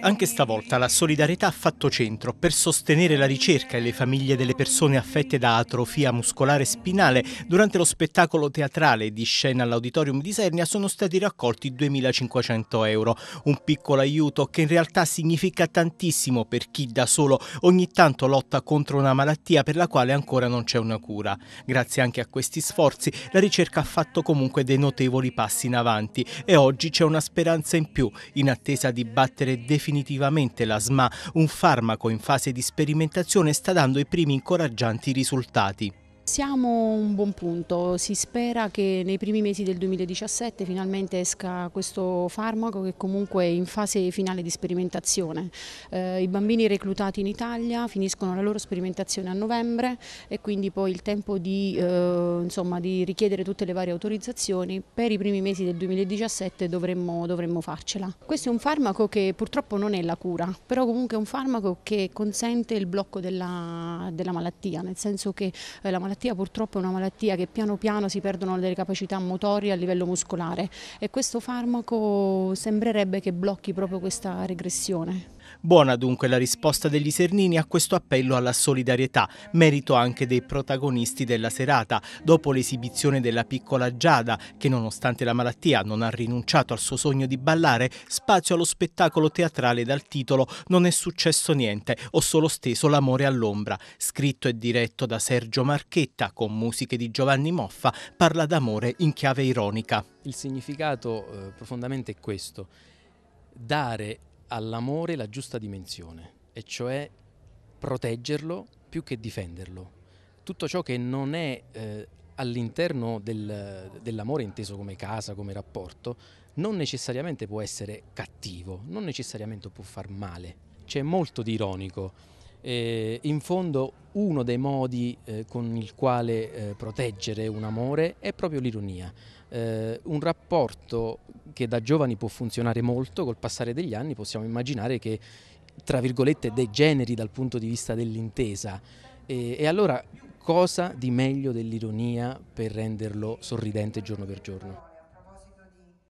Anche stavolta la solidarietà ha fatto centro per sostenere la ricerca e le famiglie delle persone affette da atrofia muscolare spinale. Durante lo spettacolo teatrale di scena all'Auditorium di Sernia sono stati raccolti 2.500 euro, un piccolo aiuto che in realtà significa tantissimo per chi da solo ogni tanto lotta contro una malattia per la quale ancora non c'è una cura. Grazie anche a questi sforzi la ricerca ha fatto comunque dei notevoli passi in avanti e oggi c'è una speranza in più in attesa di battere definitivamente definitivamente la SMA, un farmaco in fase di sperimentazione sta dando i primi incoraggianti risultati. Siamo un buon punto, si spera che nei primi mesi del 2017 finalmente esca questo farmaco che comunque è in fase finale di sperimentazione. Eh, I bambini reclutati in Italia finiscono la loro sperimentazione a novembre e quindi poi il tempo di, eh, insomma, di richiedere tutte le varie autorizzazioni per i primi mesi del 2017 dovremmo, dovremmo farcela. Questo è un farmaco che purtroppo non è la cura, però comunque è un farmaco che consente il blocco della, della malattia, nel senso che eh, la malattia malattia purtroppo è una malattia che piano piano si perdono delle capacità motorie a livello muscolare e questo farmaco sembrerebbe che blocchi proprio questa regressione. Buona dunque la risposta degli Sernini a questo appello alla solidarietà, merito anche dei protagonisti della serata, dopo l'esibizione della piccola Giada, che nonostante la malattia non ha rinunciato al suo sogno di ballare, spazio allo spettacolo teatrale dal titolo Non è successo niente, ho solo steso l'amore all'ombra, scritto e diretto da Sergio Marchetta con musiche di Giovanni Moffa, parla d'amore in chiave ironica. Il significato eh, profondamente è questo, dare all'amore la giusta dimensione, e cioè proteggerlo più che difenderlo. Tutto ciò che non è eh, all'interno del, dell'amore inteso come casa, come rapporto, non necessariamente può essere cattivo, non necessariamente può far male. C'è molto di ironico eh, in fondo uno dei modi eh, con il quale eh, proteggere un amore è proprio l'ironia. Eh, un rapporto che da giovani può funzionare molto, col passare degli anni possiamo immaginare che tra virgolette degeneri dal punto di vista dell'intesa. E, e allora cosa di meglio dell'ironia per renderlo sorridente giorno per giorno?